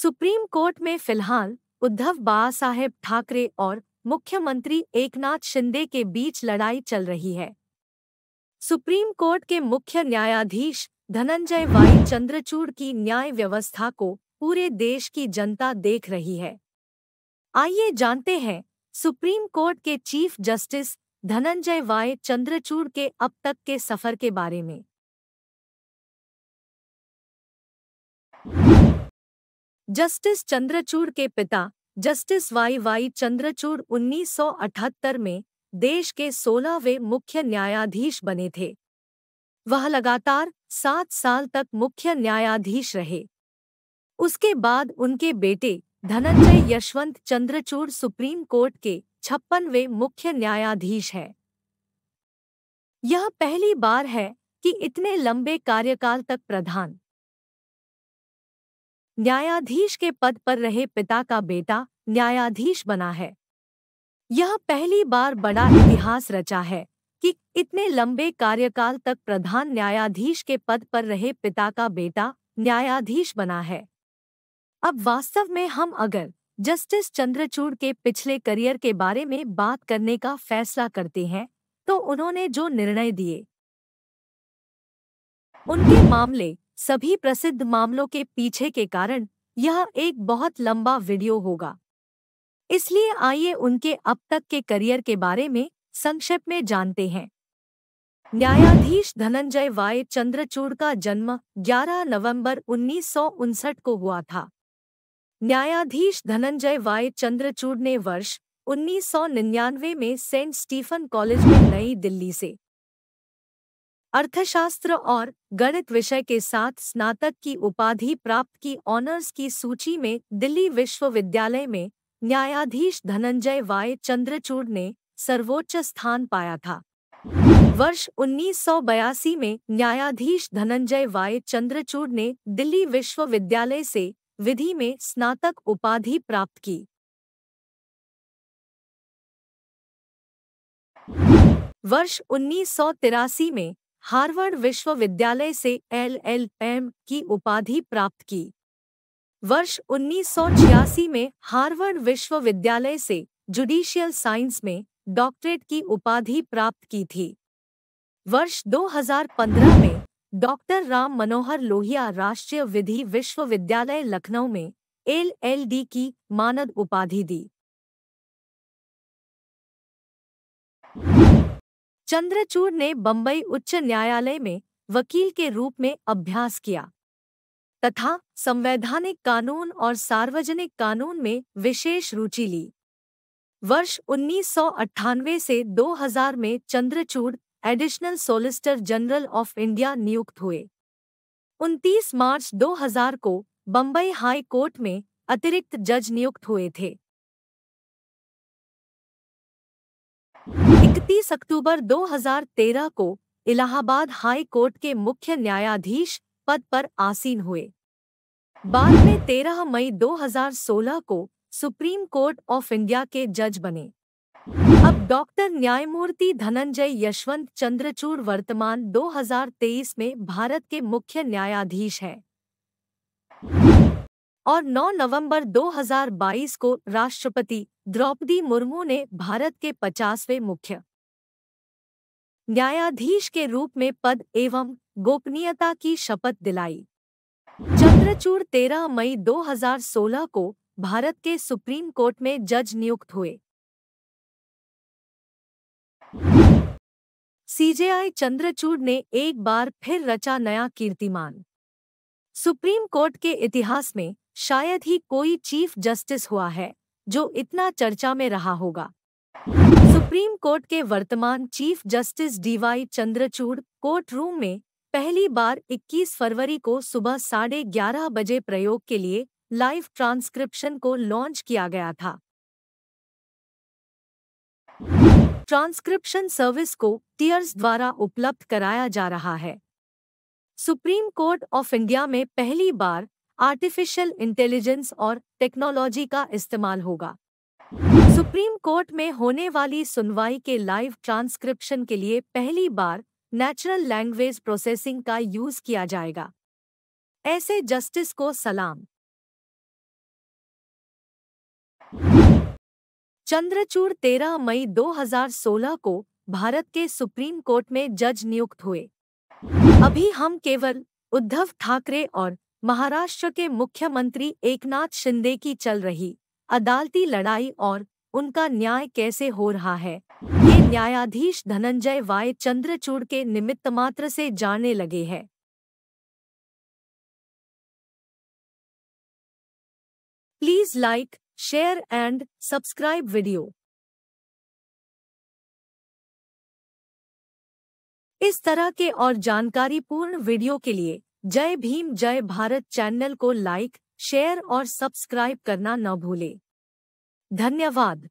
supreme court में फिलहाल उद्धव बाहेब ठाकरे और मुख्यमंत्री एकनाथ शिंदे के बीच लड़ाई चल रही है सुप्रीम कोर्ट के मुख्य न्यायाधीश धनंजय वाई चंद्रचूड़ की न्याय व्यवस्था को पूरे देश की जनता देख रही है आइए जानते हैं सुप्रीम कोर्ट के chief justice Dhananjaya Y Chandrachud के अब तक के सफर के बारे में जस्टिस चंद्रचूड़ के पिता जस्टिस वाई वाई चंद्रचूड़ 1978 में देश के सोलहवें मुख्य न्यायाधीश बने थे वह लगातार सात साल तक मुख्य न्यायाधीश रहे उसके बाद उनके बेटे धनंजय यशवंत चंद्रचूड़ सुप्रीम कोर्ट के छप्पनवे मुख्य न्यायाधीश हैं यह पहली बार है कि इतने लंबे कार्यकाल तक प्रधान न्यायाधीश के पद पर रहे पिता का बेटा न्यायाधीश बना है यह पहली बार बड़ा इतिहास रचा है कि इतने लंबे कार्यकाल तक प्रधान न्यायाधीश के पद पर रहे पिता का बेटा न्यायाधीश बना है अब वास्तव में हम अगर जस्टिस चंद्रचूड़ के पिछले करियर के बारे में बात करने का फैसला करते हैं तो उन्होंने जो निर्णय दिए उनके मामले सभी प्रसिद्ध मामलों के पीछे के कारण यह एक बहुत लंबा वीडियो होगा इसलिए आइए उनके अब तक के करियर के बारे में संक्षेप में जानते हैं न्यायाधीश धनंजय वाय चंद्रचूड़ का जन्म 11 नवंबर उन्नीस को हुआ था न्यायाधीश धनंजय वाय चंद्रचूड़ ने वर्ष 1999 में सेंट स्टीफन कॉलेज में नई दिल्ली से अर्थशास्त्र और गणित विषय के साथ स्नातक की उपाधि प्राप्त की ऑनर्स की सूची में दिल्ली विश्वविद्यालय में न्यायाधीश धनंजय वाय चंद्रचूड़ ने सर्वोच्च स्थान पाया था वर्ष 1982 में न्यायाधीश धनंजय वाय चंद्रचूड़ ने दिल्ली विश्वविद्यालय से विधि में स्नातक उपाधि प्राप्त की वर्ष उन्नीस में हार्वर्ड विश्वविद्यालय से एलएलएम की उपाधि प्राप्त की वर्ष उन्नीस में हार्वर्ड विश्वविद्यालय से जुडिशियल साइंस में डॉक्टरेट की उपाधि प्राप्त की थी वर्ष 2015 में डॉक्टर राम मनोहर लोहिया राष्ट्रीय विधि विश्वविद्यालय लखनऊ में एलएलडी की मानद उपाधि दी चंद्रचूड़ ने बंबई उच्च न्यायालय में वकील के रूप में अभ्यास किया तथा संवैधानिक कानून और सार्वजनिक कानून में विशेष रुचि ली वर्ष उन्नीस से 2000 में Chandrachud additional solicitor general of India नियुक्त हुए 29 मार्च 2000 को बंबई हाई कोर्ट में अतिरिक्त जज नियुक्त हुए थे इकतीस अक्टूबर 2013 को इलाहाबाद हाई कोर्ट के मुख्य न्यायाधीश पद पर आसीन हुए बाद में 13 मई 2016 को सुप्रीम कोर्ट ऑफ इंडिया के जज बने अब डॉक्टर न्यायमूर्ति धनंजय यशवंत चंद्रचूड़ वर्तमान 2023 में भारत के मुख्य न्यायाधीश हैं और 9 नवंबर 2022 को राष्ट्रपति द्रौपदी मुर्मू ने भारत के 50वें मुख्य न्यायाधीश के रूप में पद एवं गोपनीयता की शपथ दिलाई चंद्रचूर 13 मई 2016 को भारत के सुप्रीम कोर्ट में जज नियुक्त हुए सीजेआई चंद्रचूड़ ने एक बार फिर रचा नया कीर्तिमान सुप्रीम कोर्ट के इतिहास में शायद ही कोई चीफ जस्टिस हुआ है जो इतना चर्चा में रहा होगा सुप्रीम कोर्ट के वर्तमान chief justice DY Chandrachud court room में पहली बार 21 फरवरी को सुबह साढ़े ग्यारह बजे प्रयोग के लिए लाइव ट्रांसक्रिप्शन को लॉन्च किया गया था ट्रांसक्रिप्शन सर्विस को टीयर्स द्वारा उपलब्ध कराया जा रहा है सुप्रीम कोर्ट ऑफ इंडिया में पहली बार आर्टिफिशियल इंटेलिजेंस और टेक्नोलॉजी का इस्तेमाल होगा सुप्रीम कोर्ट में होने वाली सुनवाई के लाइव ट्रांसक्रिप्शन के लिए पहली बार नेचुरल लैंग्वेज प्रोसेसिंग का यूज किया जाएगा ऐसे जस्टिस को सलाम चंद्रचूर 13 मई 2016 को भारत के सुप्रीम कोर्ट में जज नियुक्त हुए अभी हम केवल उद्धव ठाकरे और महाराष्ट्र के मुख्यमंत्री एकनाथ शिंदे की चल रही अदालती लड़ाई और उनका न्याय कैसे हो रहा है ये न्यायाधीश धनंजय वाय चंद्रचूड़ के निमित्त मात्र से जाने लगे हैं please like share and subscribe video इस तरह के और जानकारी पूर्ण वीडियो के लिए जय भीम जय भारत चैनल को लाइक शेयर और सब्सक्राइब करना न भूलें धन्यवाद